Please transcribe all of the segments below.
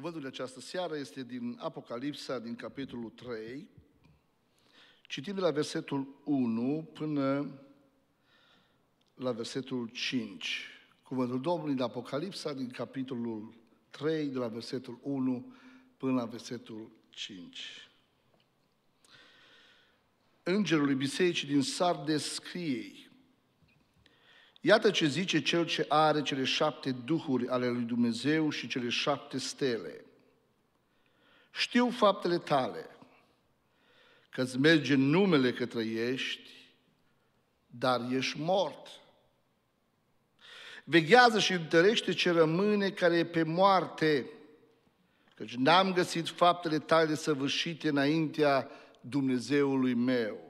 Cuvântul de această seară este din Apocalipsa, din capitolul 3. Citim de la versetul 1 până la versetul 5. Cuvântul Domnului din Apocalipsa, din capitolul 3, de la versetul 1 până la versetul 5. Îngerului bisericii din Sardes scriei, Iată ce zice cel ce are cele șapte duhuri ale lui Dumnezeu și cele șapte stele. Știu faptele tale, că îți merge numele că trăiești, dar ești mort. Veghează și întărește ce rămâne care e pe moarte, căci n-am găsit faptele tale săvârșite înaintea Dumnezeului meu.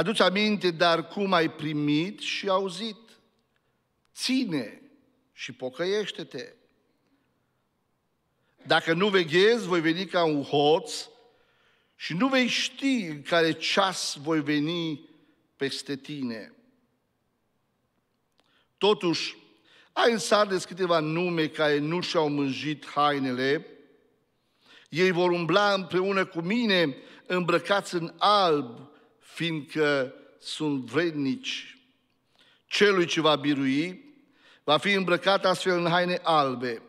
Aduți aminte, dar cum ai primit și auzit. Ține și pocăiește-te. Dacă nu veghezi, voi veni ca un hoț și nu vei ști în care ceas voi veni peste tine. Totuși, ai în sardes câteva nume care nu și-au mânjit hainele, ei vor umbla împreună cu mine îmbrăcați în alb fiindcă sunt vrednici. Celui ce va birui va fi îmbrăcat astfel în haine albe.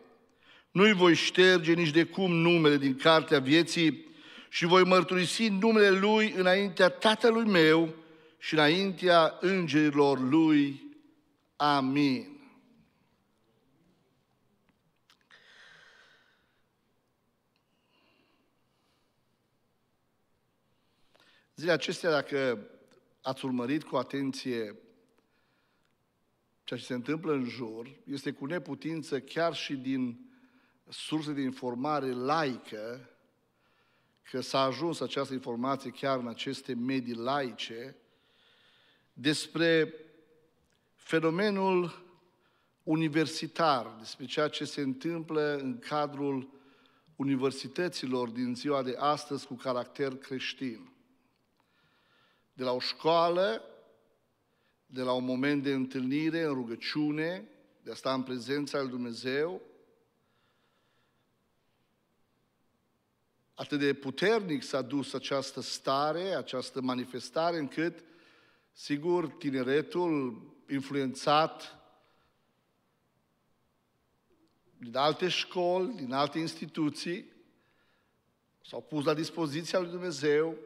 Nu-i voi șterge nici de cum numele din cartea vieții și voi mărturisi numele lui înaintea tatălui meu și înaintea îngerilor lui. Amin. Zilele acestea, dacă ați urmărit cu atenție ceea ce se întâmplă în jur, este cu neputință chiar și din surse de informare laică, că s-a ajuns această informație chiar în aceste medii laice, despre fenomenul universitar, despre ceea ce se întâmplă în cadrul universităților din ziua de astăzi cu caracter creștin de la o școală, de la un moment de întâlnire în rugăciune, de a sta în prezența lui Dumnezeu, atât de puternic s-a dus această stare, această manifestare, încât, sigur, tineretul influențat din alte școli, din alte instituții, s-au pus la dispoziția lui Dumnezeu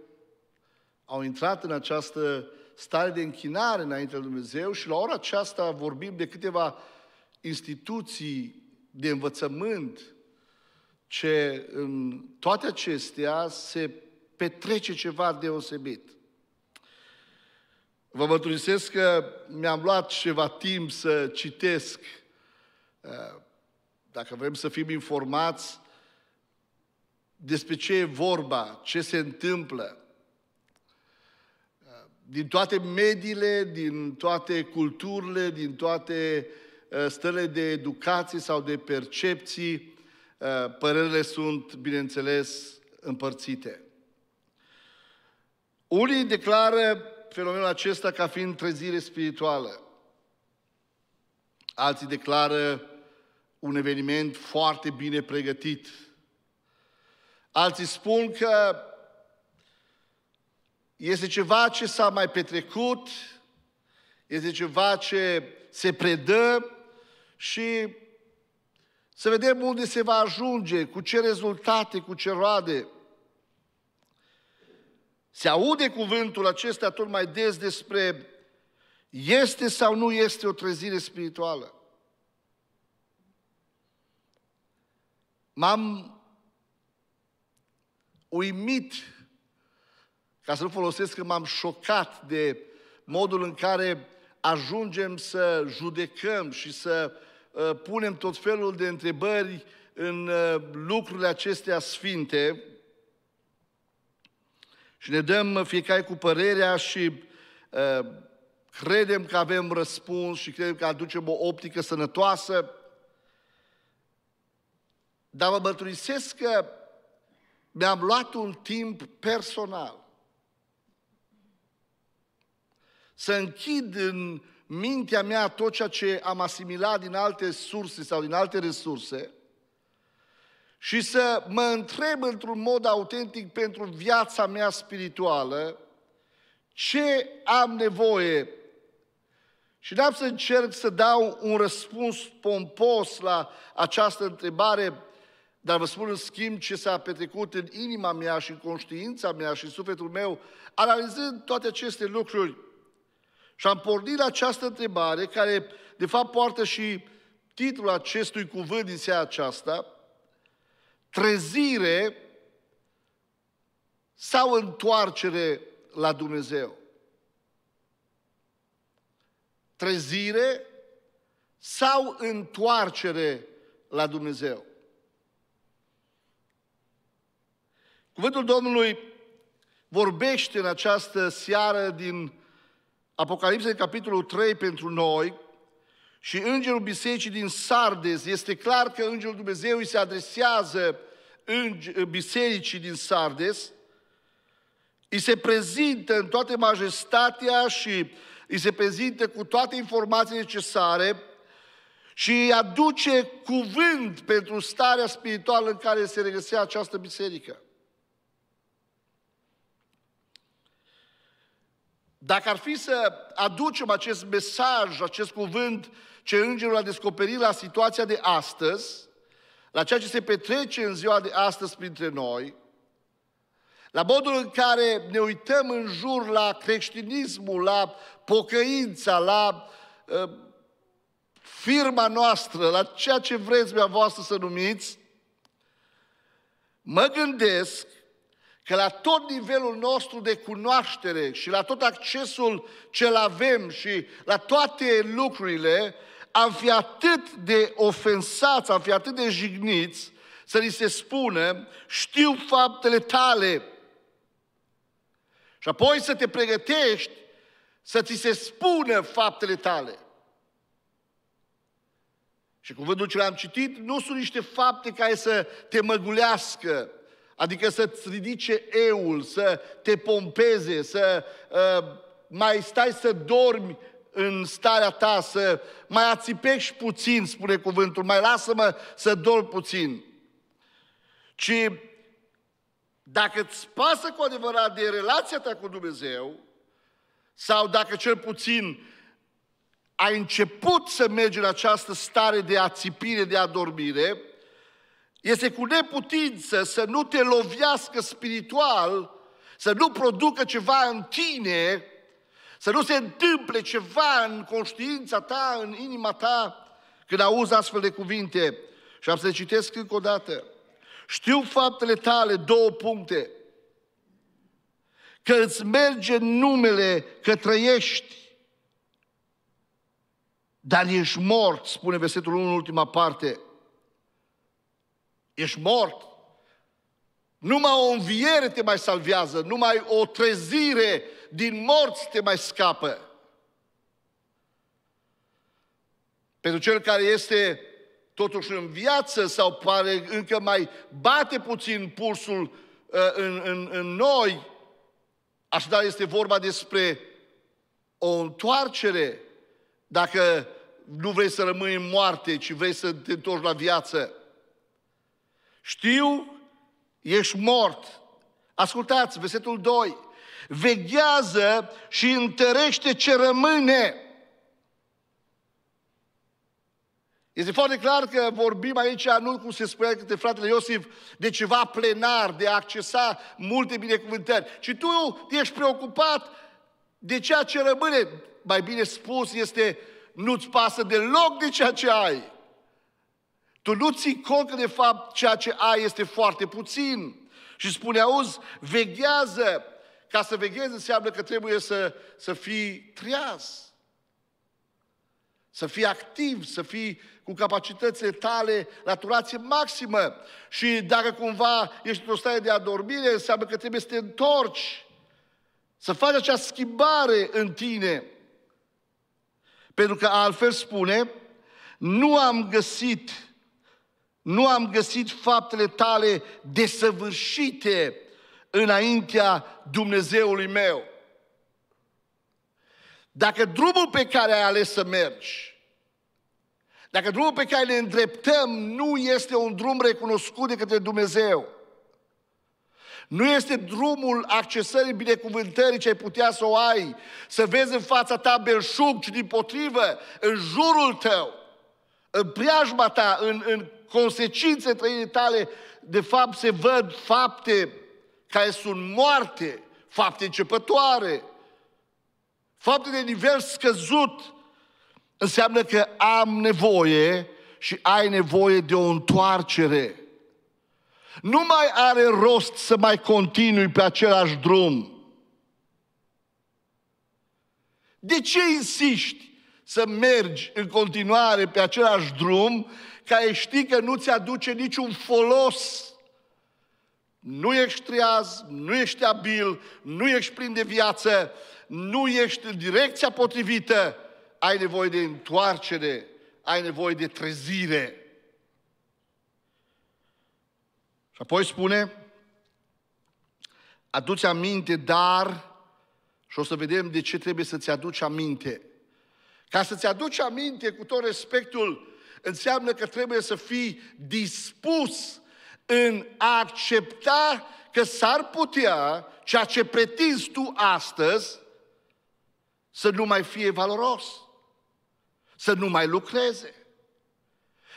au intrat în această stare de închinare înaintea lui Dumnezeu și la ora aceasta vorbim de câteva instituții de învățământ ce în toate acestea se petrece ceva deosebit. Vă mărturisesc că mi-am luat ceva timp să citesc, eh, dacă vrem să fim informați, despre ce e vorba, ce se întâmplă din toate mediile, din toate culturile, din toate ă, stările de educație sau de percepții, ă, părerile sunt, bineînțeles, împărțite. Unii declară fenomenul acesta ca fiind trezire spirituală. Alții declară un eveniment foarte bine pregătit. Alții spun că este ceva ce s-a mai petrecut, este ceva ce se predă și să vedem unde se va ajunge, cu ce rezultate, cu ce roade. Se aude cuvântul acesta tot mai des despre este sau nu este o trezire spirituală. M-am uimit ca să nu folosesc că m-am șocat de modul în care ajungem să judecăm și să uh, punem tot felul de întrebări în uh, lucrurile acestea sfinte și ne dăm uh, fiecare cu părerea și uh, credem că avem răspuns și credem că aducem o optică sănătoasă. Dar vă mărturisesc că mi-am luat un timp personal să închid în mintea mea tot ceea ce am asimilat din alte surse sau din alte resurse și să mă întreb într-un mod autentic pentru viața mea spirituală ce am nevoie și n-am să încerc să dau un răspuns pompos la această întrebare, dar vă spun în schimb ce s-a petrecut în inima mea și în conștiința mea și în sufletul meu, analizând toate aceste lucruri, și am pornit la această întrebare, care de fapt poartă și titlul acestui cuvânt din seara aceasta, trezire sau întoarcere la Dumnezeu. Trezire sau întoarcere la Dumnezeu. Cuvântul Domnului vorbește în această seară din Apocalipsei, capitolul 3 pentru noi, și îngerul bisericii din Sardes, este clar că îngerul Dumnezeu îi se adresează bisericii din Sardes, îi se prezintă în toată majestatea și îi se prezintă cu toate informațiile necesare și îi aduce cuvânt pentru starea spirituală în care se regăsea această biserică. Dacă ar fi să aducem acest mesaj, acest cuvânt ce îngerul a descoperit la situația de astăzi, la ceea ce se petrece în ziua de astăzi printre noi, la modul în care ne uităm în jur la creștinismul, la pocăința, la uh, firma noastră, la ceea ce vreți dumneavoastră să numiți, mă gândesc că la tot nivelul nostru de cunoaștere și la tot accesul ce avem și la toate lucrurile, am fi atât de ofensați, am fi atât de jigniți, să li se spună, știu faptele tale. Și apoi să te pregătești să ți se spună faptele tale. Și cuvântul ce l-am citit nu sunt niște fapte care să te măgulească, Adică să-ți ridice eul, să te pompeze, să uh, mai stai să dormi în starea ta, să mai ațipești puțin, spune cuvântul, mai lasă-mă să dorm puțin. Ci dacă îți pasă cu adevărat de relația ta cu Dumnezeu, sau dacă cel puțin ai început să mergi în această stare de ațipire, de adormire, este cu neputință să nu te lovească spiritual, să nu producă ceva în tine, să nu se întâmple ceva în conștiința ta, în inima ta, când auzi astfel de cuvinte. Și am să le citesc încă o dată. Știu faptele tale, două puncte. Că îți merge numele, că trăiești, dar ești mort, spune versetul 1 în ultima parte ești mort. Numai o înviere te mai salvează, numai o trezire din morți te mai scapă. Pentru cel care este totuși în viață sau pare încă mai bate puțin pulsul uh, în, în, în noi, așadar este vorba despre o întoarcere. Dacă nu vrei să rămâi în moarte, ci vrei să te întorci la viață. Știu, ești mort. Ascultați, versetul 2. Veghează și întărește ce rămâne. Este foarte clar că vorbim aici, nu cum se spunea câte fratele Iosif, de ceva plenar, de a accesa multe binecuvântări. Și tu ești preocupat de ceea ce rămâne. Mai bine spus, este nu-ți pasă deloc de ceea ce ai. Tu nu ții cont că de fapt ceea ce ai este foarte puțin. Și spune, auzi, veghează. Ca să veghezi înseamnă că trebuie să, să fii treaz. Să fii activ, să fii cu capacitățile tale la turație maximă. Și dacă cumva ești într-o stare de adormire, înseamnă că trebuie să te întorci. Să faci acea schimbare în tine. Pentru că altfel spune, nu am găsit nu am găsit faptele tale desăvârșite înaintea Dumnezeului meu. Dacă drumul pe care ai ales să mergi, dacă drumul pe care le îndreptăm nu este un drum recunoscut de către Dumnezeu, nu este drumul accesării binecuvântării ce ai putea să o ai, să vezi în fața ta belșug, ci din potrivă, în jurul tău, în preajma ta, în, în consecințe trăirii tale, de fapt, se văd fapte care sunt moarte, fapte începătoare, fapte de nivel scăzut. Înseamnă că am nevoie și ai nevoie de o întoarcere. Nu mai are rost să mai continui pe același drum. De ce insiști să mergi în continuare pe același drum care știi că nu-ți aduce niciun folos. Nu ești treaz, nu ești abil, nu ești plin de viață, nu ești în direcția potrivită, ai nevoie de întoarcere, ai nevoie de trezire. Și apoi spune, aduți aminte, dar, și o să vedem de ce trebuie să-ți aduci aminte. Ca să-ți aduci aminte, cu tot respectul, înseamnă că trebuie să fii dispus în a accepta că s-ar putea ceea ce pretinzi tu astăzi să nu mai fie valoros, să nu mai lucreze,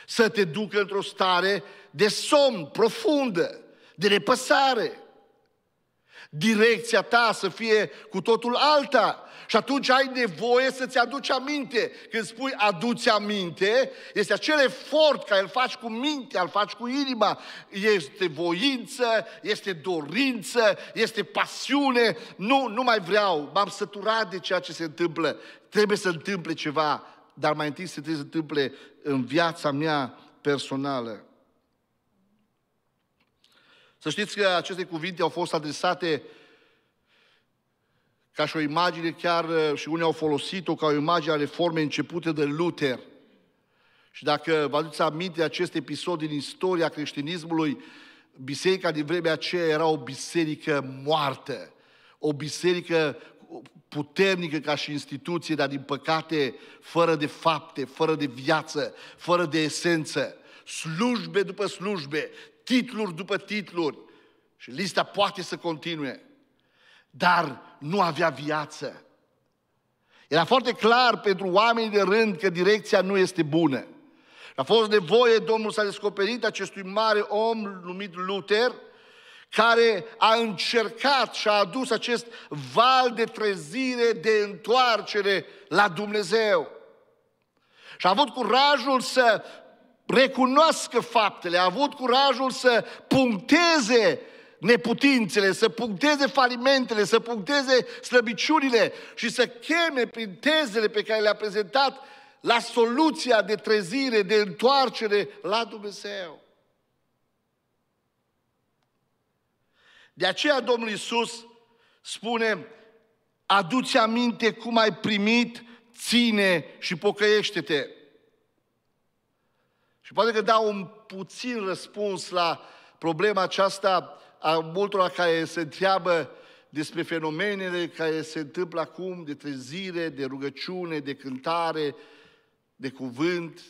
să te ducă într-o stare de somn profundă, de repăsare, Direcția ta să fie cu totul alta. Și atunci ai nevoie să-ți aduci aminte. Când spui aduți aminte, este acel efort care îl faci cu minte. îl faci cu inima. Este voință, este dorință, este pasiune. Nu, nu mai vreau, m-am săturat de ceea ce se întâmplă. Trebuie să întâmple ceva, dar mai întâi se trebuie să întâmple în viața mea personală. Să știți că aceste cuvinte au fost adresate ca și o imagine chiar, uh, și unii au folosit-o ca o imagine a reformei începute de Luther. Și dacă vă aduceți aminte acest episod din istoria creștinismului, biserica din vremea aceea era o biserică moartă, o biserică puternică ca și instituție, dar din păcate fără de fapte, fără de viață, fără de esență. Slujbe după slujbe, titluri după titluri și lista poate să continue, dar nu avea viață. Era foarte clar pentru oamenii de rând că direcția nu este bună. A fost nevoie, Domnul s-a descoperit acestui mare om numit Luther, care a încercat și a adus acest val de trezire, de întoarcere la Dumnezeu. Și a avut curajul să recunoască faptele, a avut curajul să puncteze neputințele, să puncteze falimentele, să puncteze slăbiciunile și să cheme prin tezele pe care le-a prezentat la soluția de trezire, de întoarcere la Dumnezeu. De aceea Domnul Iisus spune, aduți aminte cum ai primit, ține și pocăiește-te. Și poate că dau un puțin răspuns la problema aceasta a multora care se întreabă despre fenomenele care se întâmplă acum de trezire, de rugăciune, de cântare, de cuvânt.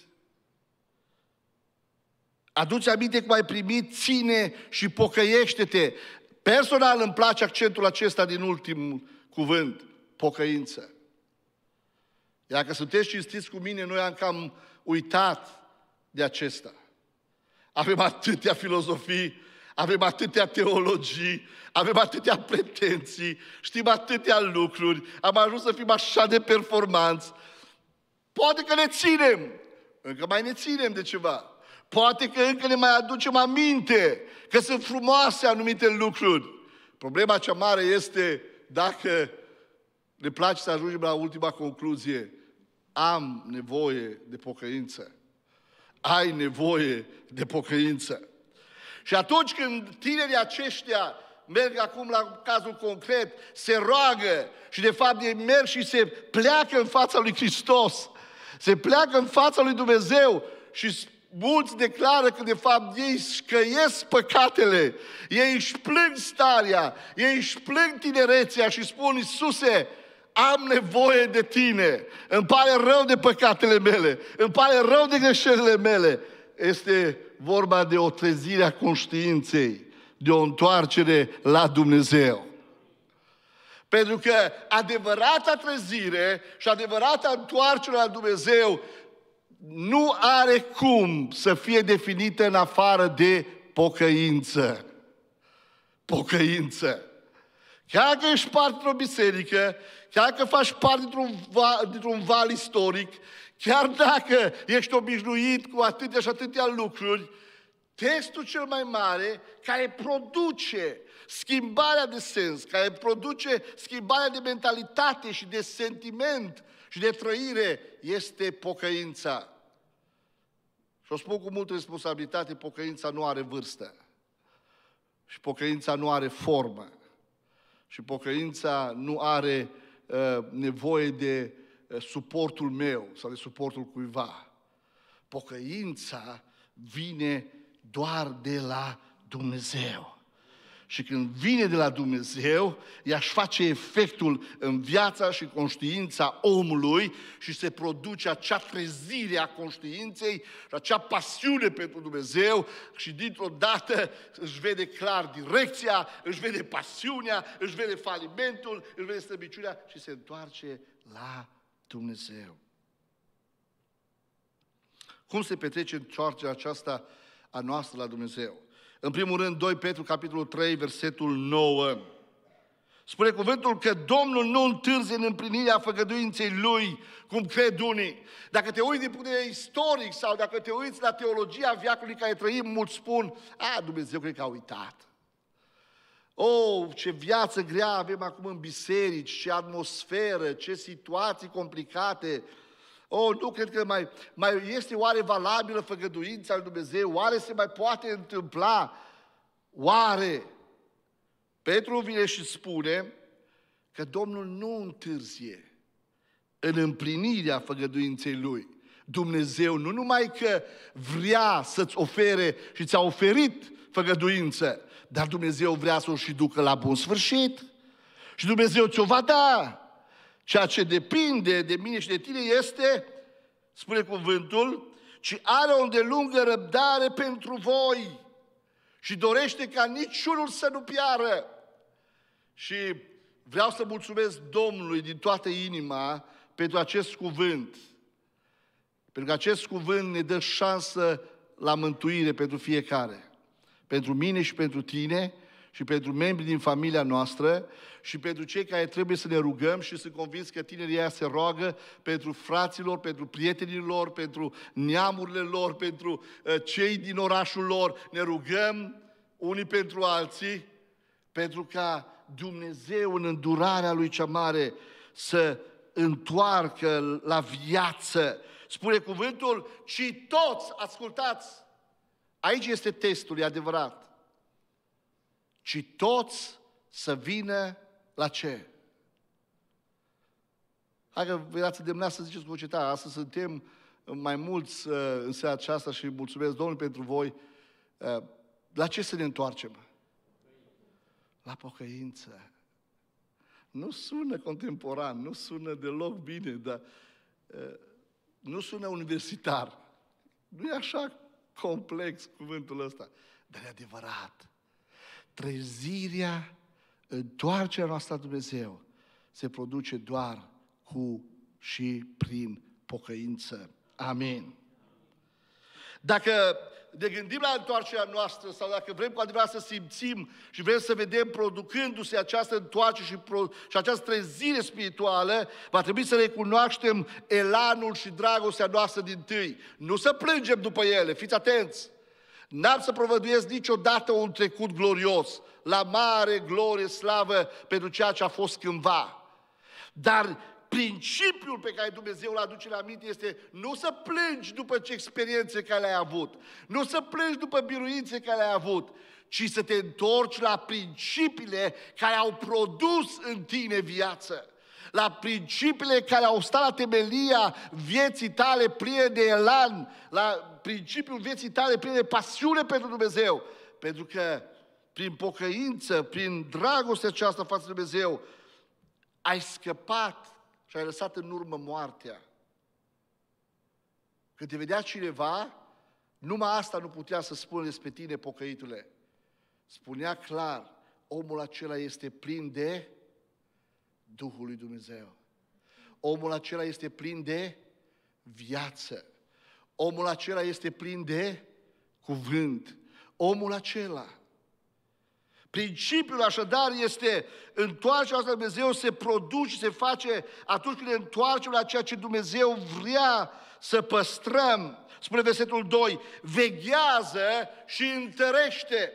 Aduți aminte cum ai primit, ține și pocăiește-te. Personal îmi place accentul acesta din ultimul cuvânt, pocăință. Dacă sunteți cinstiți cu mine, noi am cam uitat de acesta. Avem atâtea filozofii, avem atâtea teologii, avem atâtea pretenții, știm atâtea lucruri, am ajuns să fim așa de performanți. Poate că ne ținem, încă mai ne ținem de ceva. Poate că încă ne mai aducem aminte că sunt frumoase anumite lucruri. Problema cea mare este dacă ne place să ajungem la ultima concluzie, am nevoie de pocăință ai nevoie de pocăință. Și atunci când tinerii aceștia merg acum la cazul concret, se roagă și de fapt ei merg și se pleacă în fața lui Hristos, se pleacă în fața lui Dumnezeu și mulți declară că de fapt ei căiesc păcatele, ei își plâng starea, ei își plâng tinerețea și spun, Iisuse, am nevoie de tine, îmi pare rău de păcatele mele, îmi pare rău de greșelile mele. Este vorba de o trezire a conștiinței, de o întoarcere la Dumnezeu. Pentru că adevărata trezire și adevărata întoarcere la Dumnezeu nu are cum să fie definită în afară de pocăință. Pocăință. Chiar că ești parte dintr-o biserică, chiar că faci parte dintr-un, val, dintr-un val istoric, chiar dacă ești obișnuit cu atâtea și atâtea lucruri, testul cel mai mare care produce schimbarea de sens, care produce schimbarea de mentalitate și de sentiment și de trăire, este pocăința. Și o spun cu multă responsabilitate, pocăința nu are vârstă. Și pocăința nu are formă. Și pocăința nu are uh, nevoie de uh, suportul meu sau de suportul cuiva. Pocăința vine doar de la Dumnezeu și când vine de la Dumnezeu, ea își face efectul în viața și conștiința omului și se produce acea trezire a conștiinței și acea pasiune pentru Dumnezeu și dintr-o dată își vede clar direcția, își vede pasiunea, își vede falimentul, își vede slăbiciunea și se întoarce la Dumnezeu. Cum se petrece întoarcerea aceasta a noastră la Dumnezeu? În primul rând, 2 Petru, capitolul 3, versetul 9. Spune cuvântul că Domnul nu întârzi în împlinirea făgăduinței Lui, cum cred unii. Dacă te uiți din punct de vedere istoric sau dacă te uiți la teologia viacului care trăim, mulți spun, a, Dumnezeu cred că a uitat. Oh, ce viață grea avem acum în biserici, ce atmosferă, ce situații complicate. Oh, nu cred că mai, mai este oare valabilă făgăduința lui Dumnezeu? Oare se mai poate întâmpla? Oare? Petru vine și spune că Domnul nu întârzie în împlinirea făgăduinței lui. Dumnezeu nu numai că vrea să-ți ofere și ți-a oferit făgăduință, dar Dumnezeu vrea să o și ducă la bun sfârșit. Și Dumnezeu ți-o va da. Ceea ce depinde de mine și de tine este, spune cuvântul, ci are o îndelungă răbdare pentru voi și dorește ca niciunul să nu piară. Și vreau să mulțumesc Domnului din toată inima pentru acest cuvânt. Pentru că acest cuvânt ne dă șansă la mântuire pentru fiecare. Pentru mine și pentru tine, și pentru membrii din familia noastră și pentru cei care trebuie să ne rugăm și să convins că tinerii ea se roagă pentru fraților, pentru prietenii lor, pentru neamurile lor, pentru uh, cei din orașul lor. Ne rugăm unii pentru alții pentru ca Dumnezeu în îndurarea Lui cea mare să întoarcă la viață. Spune cuvântul, Și toți ascultați. Aici este testul, e adevărat ci toți să vină la ce? Hai că erați demnea să ziceți cu voce tare, astăzi suntem mai mulți uh, în seara aceasta și mulțumesc Domnului pentru voi. Uh, la ce să ne întoarcem? La pocăință. Nu sună contemporan, nu sună deloc bine, dar uh, nu sună universitar. Nu e așa complex cuvântul ăsta, dar e adevărat trezirea, întoarcerea noastră la Dumnezeu se produce doar cu și prin pocăință. Amin. Dacă ne gândim la întoarcerea noastră sau dacă vrem cu adevărat să simțim și vrem să vedem producându-se această întoarcere și, pro- și această trezire spirituală, va trebui să recunoaștem elanul și dragostea noastră din tâi. Nu să plângem după ele, fiți atenți! N-am să provăduiesc niciodată un trecut glorios, la mare glorie, slavă pentru ceea ce a fost cândva. Dar principiul pe care Dumnezeu îl aduce la minte este nu să plângi după ce experiențe care le-ai avut, nu să plângi după biruințe care le-ai avut, ci să te întorci la principiile care au produs în tine viață la principiile care au stat la temelia vieții tale pline de elan, la principiul vieții tale plin pasiune pentru Dumnezeu. Pentru că prin pocăință, prin dragoste aceasta față de Dumnezeu, ai scăpat și ai lăsat în urmă moartea. Când te vedea cineva, numai asta nu putea să spună despre tine, pocăitule. Spunea clar, omul acela este plin de Duhul lui Dumnezeu. Omul acela este plin de viață. Omul acela este plin de cuvânt. Omul acela. Principiul așadar este întoarcerea asta Dumnezeu se produce, se face atunci când ne întoarcem la ceea ce Dumnezeu vrea să păstrăm. Spune versetul 2, veghează și întărește.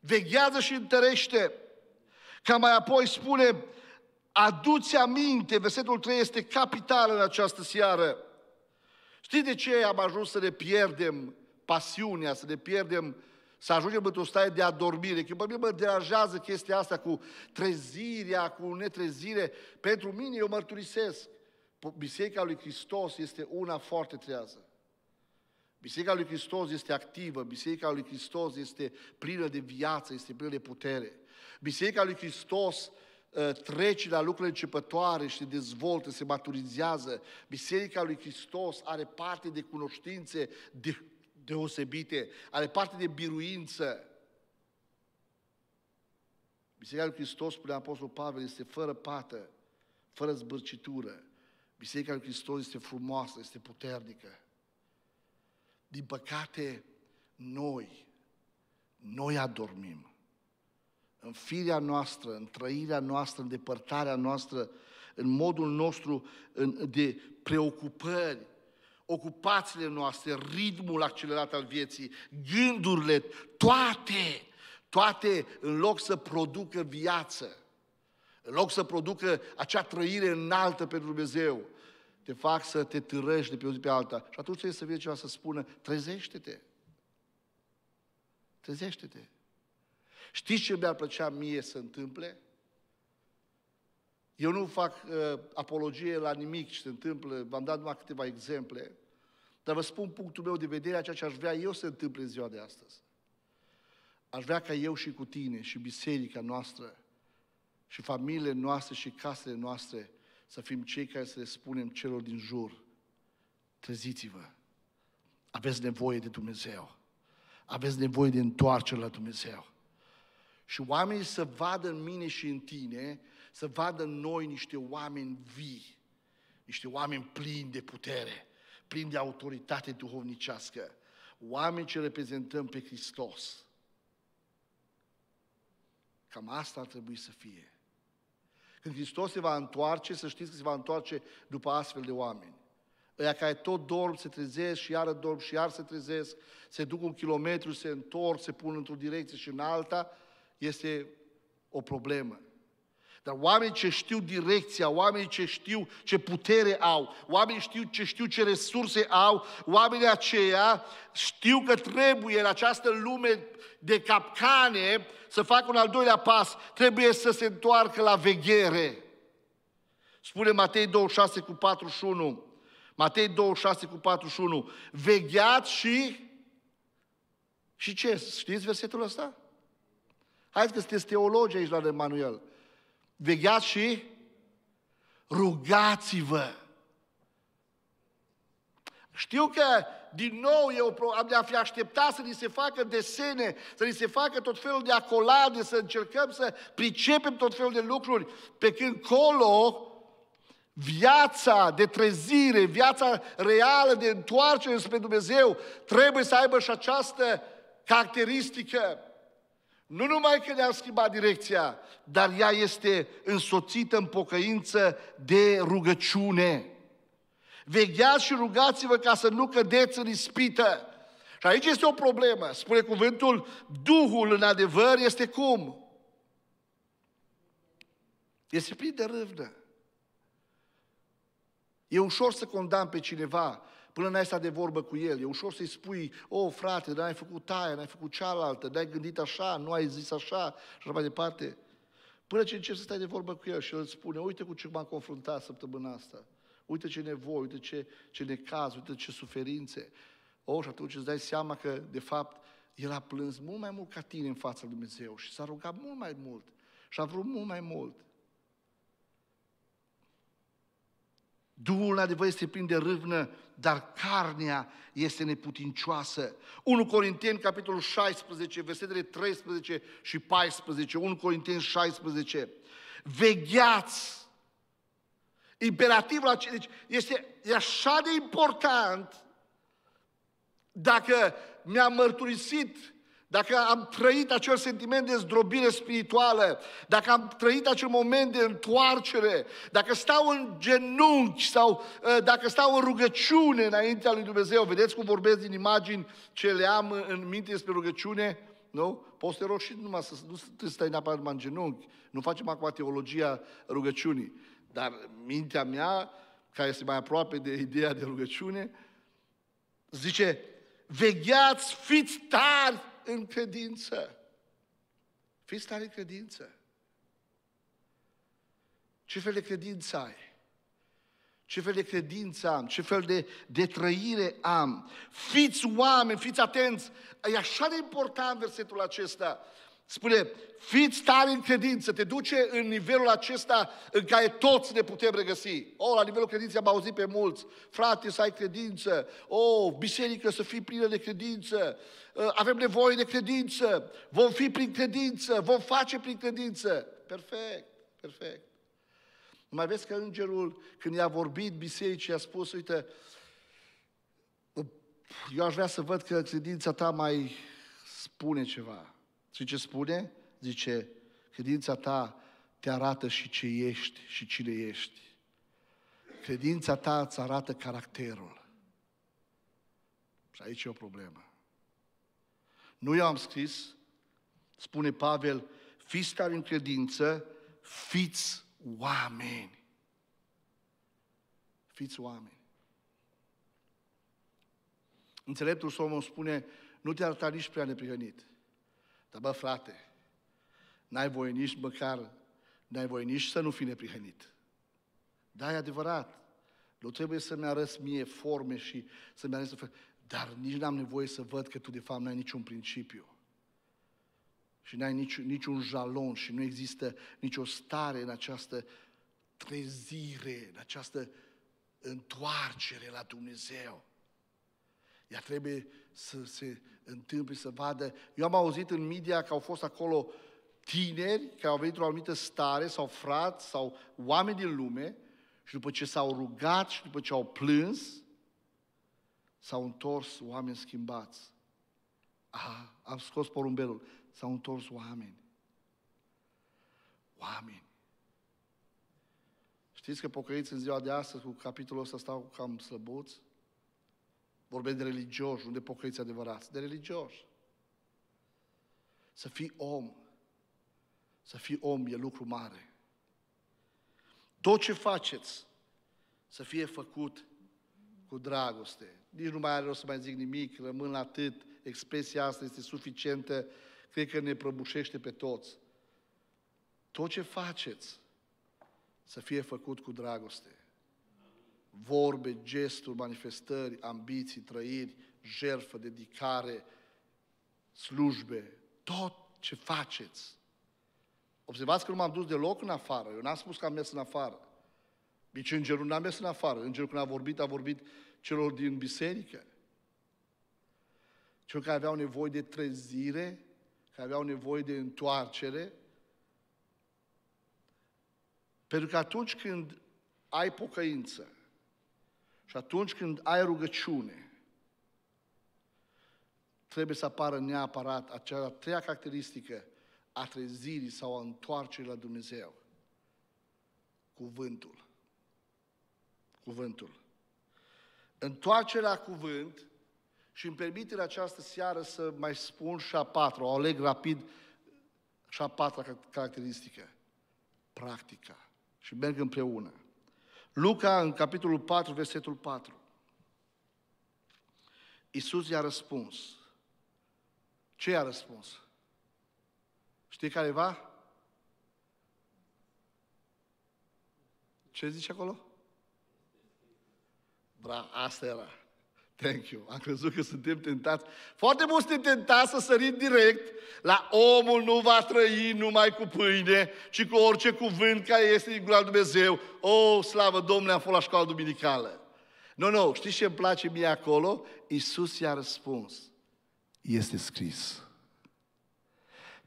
Veghează și întărește. Ca mai apoi spune Aduți aminte, versetul 3 este capital în această seară. Știi de ce am ajuns să ne pierdem pasiunea, să ne pierdem, să ajungem într-o stare de adormire? Că pe mine mă deranjează chestia asta cu trezirea, cu netrezire. Pentru mine, eu mărturisesc, Biserica lui Hristos este una foarte trează. Biserica lui Hristos este activă, Biserica lui Hristos este plină de viață, este plină de putere. Biserica lui Hristos Ă, trece la lucrurile începătoare și se dezvoltă, se maturizează. Biserica lui Hristos are parte de cunoștințe de, deosebite, are parte de biruință. Biserica lui Hristos, spune Apostolul Pavel, este fără pată, fără zbârcitură. Biserica lui Hristos este frumoasă, este puternică. Din păcate, noi, noi adormim în firea noastră, în trăirea noastră, în depărtarea noastră, în modul nostru în, de preocupări, ocupațiile noastre, ritmul accelerat al vieții, gândurile, toate, toate în loc să producă viață, în loc să producă acea trăire înaltă pentru Dumnezeu, te fac să te târăști de pe o zi pe alta. Și atunci trebuie să vie ceva să spună, trezește-te. Trezește-te. Știți ce mi-ar plăcea mie să întâmple? Eu nu fac uh, apologie la nimic ce se întâmplă, v-am dat numai câteva exemple, dar vă spun punctul meu de vedere a ceea ce aș vrea eu să întâmple în ziua de astăzi. Aș vrea ca eu și cu tine și biserica noastră și familiile noastre și casele noastre să fim cei care să le spunem celor din jur, treziți-vă, aveți nevoie de Dumnezeu, aveți nevoie de întoarcere la Dumnezeu. Și oamenii să vadă în mine și în tine, să vadă în noi niște oameni vii, niște oameni plini de putere, plini de autoritate duhovnicească, oameni ce reprezentăm pe Hristos. Cam asta ar trebui să fie. Când Hristos se va întoarce, să știți că se va întoarce după astfel de oameni. Ăia care tot dorm, se trezesc și iară dorm și iar se trezesc, se duc un kilometru, se întorc, se pun într-o direcție și în alta, este o problemă. Dar oamenii ce știu direcția, oamenii ce știu ce putere au, oamenii știu ce știu ce resurse au, oamenii aceia știu că trebuie în această lume de capcane să facă un al doilea pas, trebuie să se întoarcă la veghere. Spune Matei 26 cu 41, Matei 26 cu 41, vegheați și... Și ce? Știți versetul ăsta? Hai că sunteți teologi aici la Emanuel. Vegheați și rugați-vă. Știu că din nou eu am de a fi așteptat să ni se facă desene, să ni se facă tot felul de acolade, să încercăm să pricepem tot felul de lucruri, pe când colo viața de trezire, viața reală de întoarcere spre Dumnezeu trebuie să aibă și această caracteristică nu numai că le-a schimbat direcția, dar ea este însoțită în pocăință de rugăciune. Vegheați și rugați-vă ca să nu cădeți în ispită. Și aici este o problemă. Spune cuvântul, Duhul în adevăr este cum? Este plin de râvnă. E ușor să condamn pe cineva Până n-ai stat de vorbă cu el, e ușor să-i spui, o, oh, frate, dar ai făcut aia, n-ai făcut cealaltă, n-ai gândit așa, nu ai zis așa, și așa mai departe. Până ce începi să stai de vorbă cu el și el îți spune, uite cu ce m-am confruntat săptămâna asta, uite ce nevoi, uite ce, ce necaz, uite ce suferințe. O, oh, și atunci îți dai seama că, de fapt, el a plâns mult mai mult ca tine în fața lui Dumnezeu și s-a rugat mult mai mult și a vrut mult mai mult. Duhul în adevăr este plin de râvnă dar carnea este neputincioasă. 1 Corinteni, capitolul 16, versetele 13 și 14, 1 Corinteni 16, vegheați! Imperativul acesta deci este e așa de important dacă mi-am mărturisit dacă am trăit acel sentiment de zdrobire spirituală, dacă am trăit acel moment de întoarcere, dacă stau în genunchi sau ă, dacă stau în rugăciune înaintea lui Dumnezeu, vedeți cum vorbesc din imagini ce le am în minte despre rugăciune? Nu? Poți să te rogi și numai să nu să stai neapărat numai în genunchi. Nu facem acum teologia rugăciunii. Dar mintea mea, care este mai aproape de ideea de rugăciune, zice, vegheați, fiți tari, în credință. Fiți tare în credință. Ce fel de credință ai? Ce fel de credință am? Ce fel de, de trăire am? Fiți oameni, fiți atenți! E așa de important versetul acesta. Spune, fiți tari în credință, te duce în nivelul acesta în care toți ne putem regăsi. O, oh, la nivelul credinței am auzit pe mulți, frate să ai credință, o, oh, biserică să fii plină de credință, eh, avem nevoie de credință, vom fi prin credință, vom face prin credință. Perfect, perfect. Mai vezi că îngerul, când i-a vorbit bisericii, a spus, uite, eu aș vrea să văd că credința ta mai spune ceva. Și ce spune? Zice, credința ta te arată și ce ești și cine ești. Credința ta îți arată caracterul. Și aici e o problemă. Nu eu am scris, spune Pavel, fiți tari în credință, fiți oameni. Fiți oameni. Înțeleptul Solomon spune, nu te arăta nici prea neprihănit. Dar bă, frate, n-ai voie nici măcar, n-ai voie nici să nu fii neprihănit. Da, e adevărat. Nu trebuie să-mi arăți mie forme și să-mi arăți să fac... Dar nici n-am nevoie să văd că tu de fapt n-ai niciun principiu. Și n-ai nici, niciun jalon și nu există nicio stare în această trezire, în această întoarcere la Dumnezeu. Ea trebuie să se întâmple, să vadă. Eu am auzit în media că au fost acolo tineri care au venit o anumită stare sau frați sau oameni din lume și după ce s-au rugat și după ce au plâns, s-au întors oameni schimbați. Ah, am scos porumbelul. S-au întors oameni. Oameni. Știți că pocăiți în ziua de astăzi cu capitolul ăsta stau cam slăbuți? Vorbesc de religioși, nu de pocăiți adevărați, de religioși. Să fii om. Să fii om e lucru mare. Tot ce faceți să fie făcut cu dragoste. Nici nu mai are rost să mai zic nimic, rămân la atât. Expresia asta este suficientă, cred că ne prăbușește pe toți. Tot ce faceți să fie făcut cu dragoste vorbe, gesturi, manifestări, ambiții, trăiri, jertfă, dedicare, slujbe, tot ce faceți. Observați că nu m-am dus deloc în afară. Eu n-am spus că am mers în afară. Nici îngerul n-a mers în afară. Îngerul când a vorbit, a vorbit celor din biserică. Celor care aveau nevoie de trezire, care aveau nevoie de întoarcere. Pentru că atunci când ai pocăință, și atunci când ai rugăciune, trebuie să apară neapărat acea treia caracteristică a trezirii sau a întoarcerii la Dumnezeu. Cuvântul. Cuvântul. Întoarcerea la cuvânt și îmi permite în această seară să mai spun și a patra, o aleg rapid și a patra caracteristică. Practica. Și merg împreună. Luca, în capitolul 4, versetul 4. Iisus i-a răspuns. Ce i-a răspuns? Știi careva? Ce zice acolo? Bra, asta era. Thank you. Am crezut că suntem tentați. Foarte mulți suntem tentați să sărim direct la omul nu va trăi numai cu pâine, ci cu orice cuvânt care este din gura Dumnezeu. O, oh, slavă Domnului, am fost la școala duminicală. Nu, no, nu, no, știți ce îmi place mie acolo? Iisus i-a răspuns. Este scris.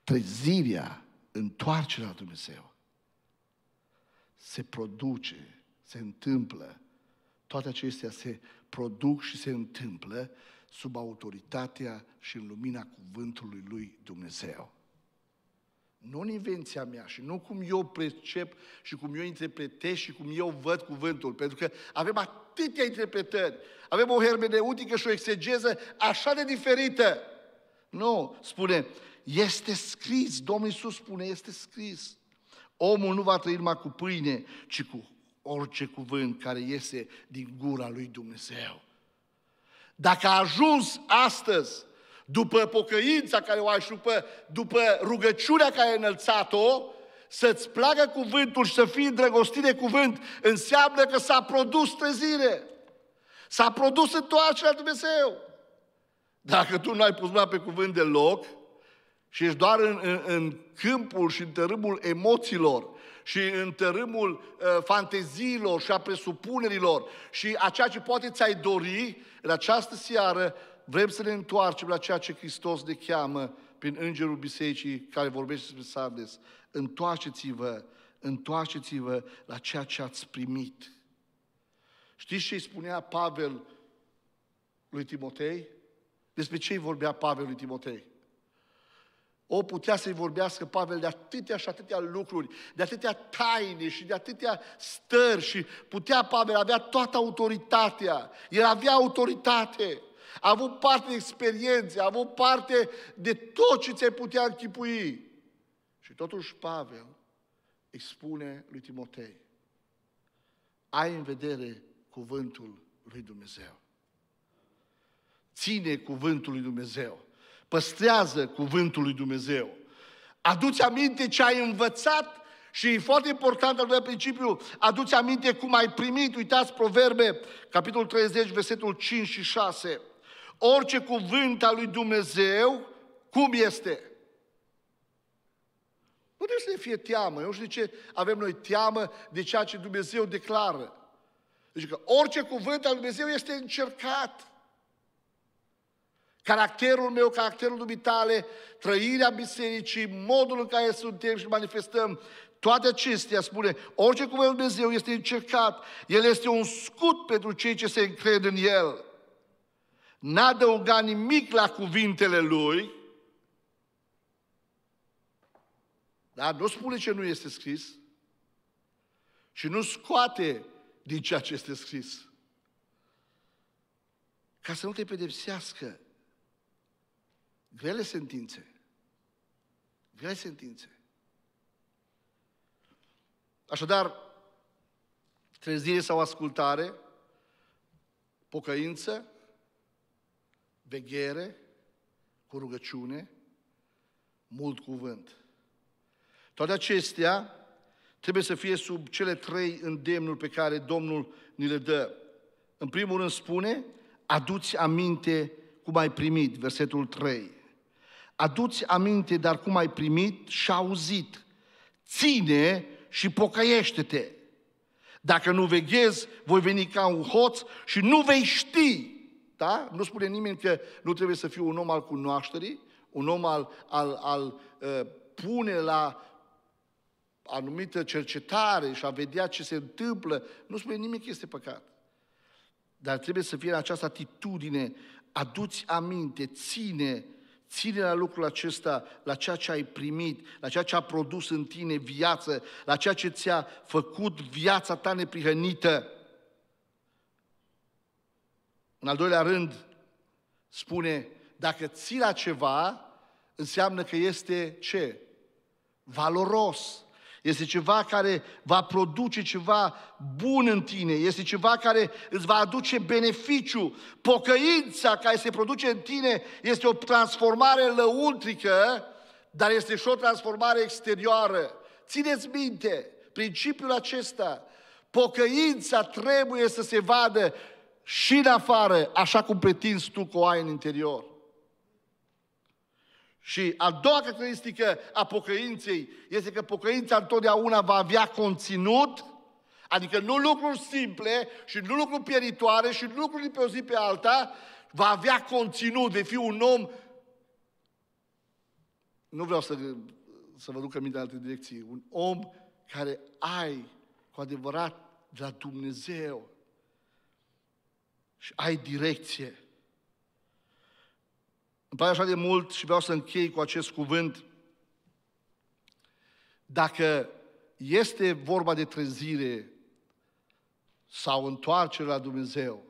Trezirea, întoarcerea la Dumnezeu se produce, se întâmplă. Toate acestea se produc și se întâmplă sub autoritatea și în lumina cuvântului lui Dumnezeu. Nu în invenția mea și nu cum eu percep și cum eu interpretez și cum eu văd cuvântul, pentru că avem atâtea interpretări, avem o hermeneutică și o exegeză așa de diferită. Nu, spune, este scris, Domnul Iisus spune, este scris. Omul nu va trăi numai cu pâine, ci cu orice cuvânt care iese din gura lui Dumnezeu. Dacă a ajuns astăzi, după pocăința care o ai și după, după rugăciunea care ai înălțat-o, să-ți placă cuvântul și să fii îndrăgostit de cuvânt, înseamnă că s-a produs trezire. S-a produs întoarcerea Dumnezeu. Dacă tu nu ai pus mâna pe cuvânt deloc și ești doar în, în, în câmpul și în tărâmul emoțiilor și în tărâmul uh, fanteziilor și a presupunerilor și a ceea ce poate ți-ai dori, în această seară vrem să ne întoarcem la ceea ce Hristos ne cheamă prin îngerul bisericii care vorbește despre Sardes. Întoarceți-vă, întoarceți-vă la ceea ce ați primit. Știți ce îi spunea Pavel lui Timotei? Despre ce îi vorbea Pavel lui Timotei? O putea să-i vorbească Pavel de atâtea și atâtea lucruri, de atâtea taine și de atâtea stări și putea Pavel avea toată autoritatea. El avea autoritate, a avut parte de experiențe, a avut parte de tot ce ți-ai putea închipui. Și totuși Pavel îi spune lui Timotei, ai în vedere cuvântul lui Dumnezeu. Ține cuvântul lui Dumnezeu. Păstrează cuvântul lui Dumnezeu. Aduți aminte ce ai învățat și e foarte important al doilea principiu, aduți aminte cum ai primit, uitați Proverbe, capitolul 30, versetul 5 și 6. Orice cuvânt al lui Dumnezeu, cum este? Nu trebuie să ne fie teamă. Eu știu de ce avem noi teamă de ceea ce Dumnezeu declară. Deci că orice cuvânt al lui Dumnezeu este încercat caracterul meu, caracterul dubitale, trăirea bisericii, modul în care suntem și manifestăm toate acestea, spune, orice cum e Dumnezeu este încercat, el este un scut pentru cei ce se încred în el. N-a adăugat nimic la cuvintele lui, dar nu spune ce nu este scris și nu scoate din ceea ce este scris. Ca să nu te pedepsească Grele sentințe. Grele sentințe. Așadar, trezire sau ascultare, pocăință, veghere, cu rugăciune, mult cuvânt. Toate acestea trebuie să fie sub cele trei îndemnuri pe care Domnul ni le dă. În primul rând spune, aduți aminte cum ai primit, versetul 3 aduți aminte dar cum ai primit și auzit. Ține și pocăiește-te. Dacă nu veghezi, voi veni ca un hoț și nu vei ști. Da? Nu spune nimeni că nu trebuie să fiu un om al cunoașterii, un om al, al, al uh, pune la anumită cercetare și a vedea ce se întâmplă. Nu spune nimic că este păcat. Dar trebuie să fie în această atitudine, aduți aminte, ține, Ține la lucrul acesta, la ceea ce ai primit, la ceea ce a produs în tine viață, la ceea ce ți-a făcut viața ta neprihănită. În al doilea rând, spune, dacă ții la ceva, înseamnă că este ce? Valoros. Este ceva care va produce ceva bun în tine. Este ceva care îți va aduce beneficiu. Pocăința care se produce în tine este o transformare lăuntrică, dar este și o transformare exterioară. Țineți minte principiul acesta. Pocăința trebuie să se vadă și în afară, așa cum pretinzi tu că o ai în interior. Și a doua caracteristică a pocăinței este că pocăința întotdeauna va avea conținut, adică nu lucruri simple și nu lucruri pieritoare și nu lucruri de pe o zi pe alta, va avea conținut, de fi un om. Nu vreau să, să vă duc în minte în alte direcții. Un om care ai cu adevărat de la Dumnezeu și ai direcție. Îmi place așa de mult și vreau să închei cu acest cuvânt. Dacă este vorba de trezire sau întoarcere la Dumnezeu,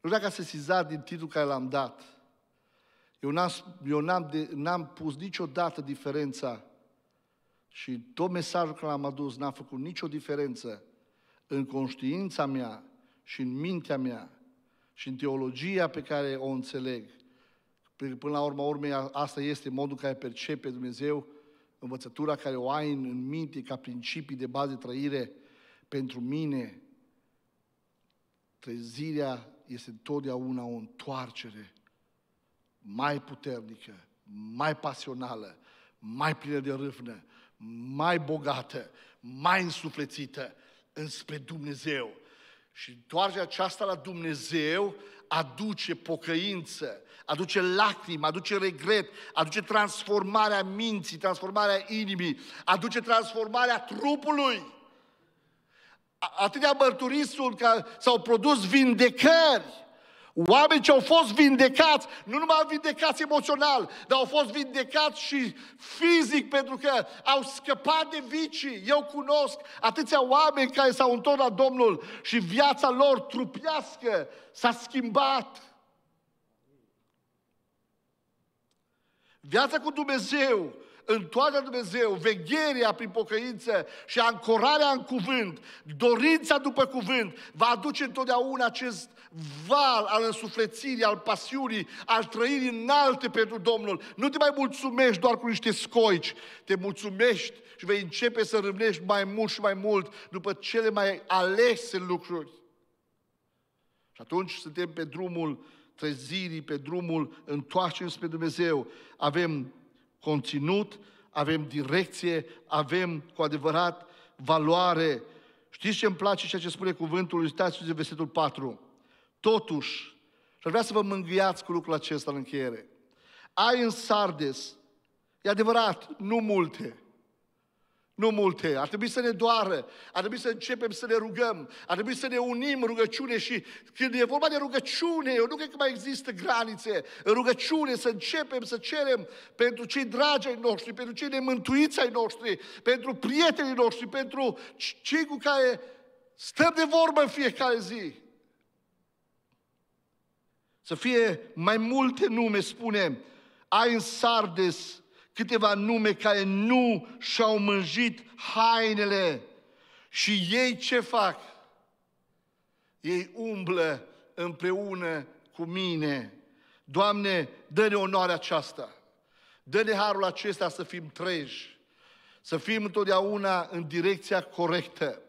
nu dacă ați sesizat din titlul care l-am dat, eu n-am, eu n-am, de, n-am pus niciodată diferența și tot mesajul care l-am adus n-a făcut nicio diferență în conștiința mea și în mintea mea și în teologia pe care o înțeleg Până la urma urmei, asta este modul care percepe Dumnezeu învățătura care o ai în, în minte ca principii de bază de trăire pentru mine. Trezirea este întotdeauna o întoarcere mai puternică, mai pasională, mai plină de râvnă, mai bogată, mai însuflețită înspre Dumnezeu. Și întoarcerea aceasta la Dumnezeu aduce pocăință, aduce lacrimi, aduce regret, aduce transformarea minții, transformarea inimii, aduce transformarea trupului. Atâtea sunt că s-au produs vindecări Oameni ce au fost vindecați, nu numai vindecați emoțional, dar au fost vindecați și fizic pentru că au scăpat de vicii. Eu cunosc atâția oameni care s-au întors la Domnul și viața lor trupească s-a schimbat. Viața cu Dumnezeu, întoarcerea Dumnezeu, vegheria prin pocăință și ancorarea în cuvânt, dorința după cuvânt, va aduce întotdeauna acest val al însuflețirii, al pasiunii, al trăirii înalte pentru Domnul. Nu te mai mulțumești doar cu niște scoici, te mulțumești și vei începe să râvnești mai mult și mai mult după cele mai alese lucruri. Și atunci suntem pe drumul trezirii, pe drumul întoarcerii spre Dumnezeu. Avem conținut, avem direcție, avem cu adevărat valoare. Știți ce îmi place ceea ce spune cuvântul? Uitați-vă versetul 4. Totuși, și vrea să vă mângâiați cu lucrul acesta în încheiere. Ai în Sardes, e adevărat, nu multe, nu multe. Ar trebui să ne doară, ar trebui să începem să ne rugăm, ar trebui să ne unim rugăciune și când e vorba de rugăciune, eu nu cred că mai există granițe. În rugăciune să începem să cerem pentru cei dragi ai noștri, pentru cei nemântuiți ai noștri, pentru prietenii noștri, pentru cei cu care stăm de vorbă în fiecare zi. Să fie mai multe nume, spune, ai în Sardes câteva nume care nu și-au mânjit hainele și ei ce fac? Ei umblă împreună cu mine. Doamne, dă-ne onoarea aceasta. Dă-ne harul acesta să fim treji, să fim întotdeauna în direcția corectă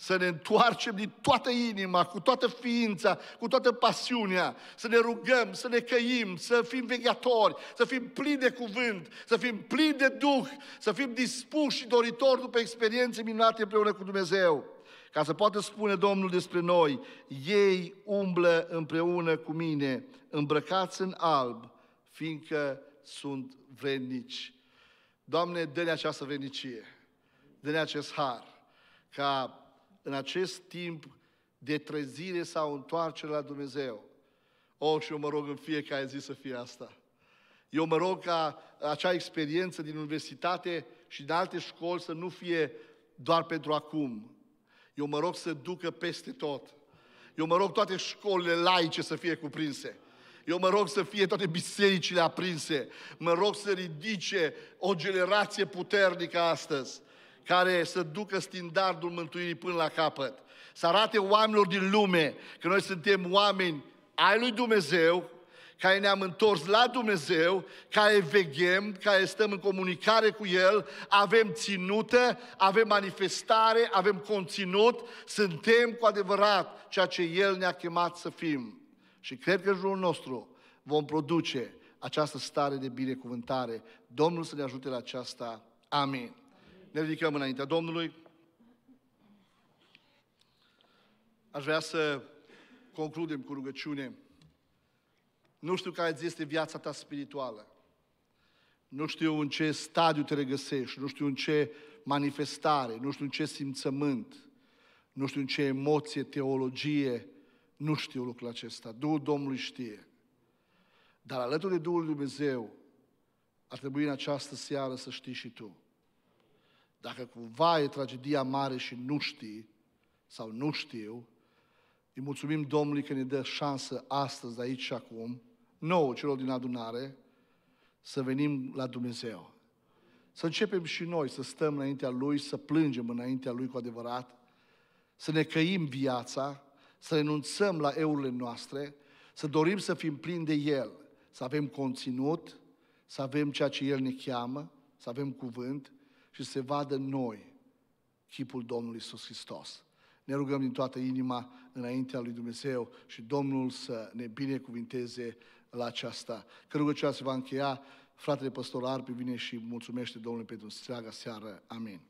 să ne întoarcem din toată inima, cu toată ființa, cu toată pasiunea, să ne rugăm, să ne căim, să fim vegători, să fim plini de cuvânt, să fim plini de Duh, să fim dispuși și doritori după experiențe minunate împreună cu Dumnezeu. Ca să poată spune Domnul despre noi, ei umblă împreună cu mine, îmbrăcați în alb, fiindcă sunt vrednici. Doamne, dă-ne această vrednicie, dă-ne acest har, ca în acest timp de trezire sau întoarcere la Dumnezeu. O, oh, și eu mă rog în fiecare zi să fie asta. Eu mă rog ca acea experiență din universitate și din alte școli să nu fie doar pentru acum. Eu mă rog să ducă peste tot. Eu mă rog toate școlile laice să fie cuprinse. Eu mă rog să fie toate bisericile aprinse. Mă rog să ridice o generație puternică astăzi care să ducă standardul mântuirii până la capăt. Să arate oamenilor din lume că noi suntem oameni ai lui Dumnezeu, care ne-am întors la Dumnezeu, care veghem, care stăm în comunicare cu El, avem ținută, avem manifestare, avem conținut, suntem cu adevărat ceea ce El ne-a chemat să fim. Și cred că în jurul nostru vom produce această stare de binecuvântare. Domnul să ne ajute la aceasta. Amin ne ridicăm înaintea Domnului. Aș vrea să concludem cu rugăciune. Nu știu care ți este viața ta spirituală. Nu știu în ce stadiu te regăsești, nu știu în ce manifestare, nu știu în ce simțământ, nu știu în ce emoție, teologie, nu știu lucrul acesta. Duhul Domnului știe. Dar alături de Duhul Dumnezeu ar trebui în această seară să știi și tu. Dacă cumva e tragedia mare și nu știi, sau nu știu, îi mulțumim Domnului că ne dă șansă astăzi, aici și acum, nouă celor din adunare, să venim la Dumnezeu. Să începem și noi să stăm înaintea Lui, să plângem înaintea Lui cu adevărat, să ne căim viața, să renunțăm la eurile noastre, să dorim să fim plini de El, să avem conținut, să avem ceea ce El ne cheamă, să avem cuvânt, și se vadă în noi chipul Domnului Iisus Hristos. Ne rugăm din toată inima înaintea lui Dumnezeu și Domnul să ne binecuvinteze la aceasta. Că rugăciunea se va încheia, fratele păstor pe vine și mulțumește Domnului pentru întreaga seară. Amin.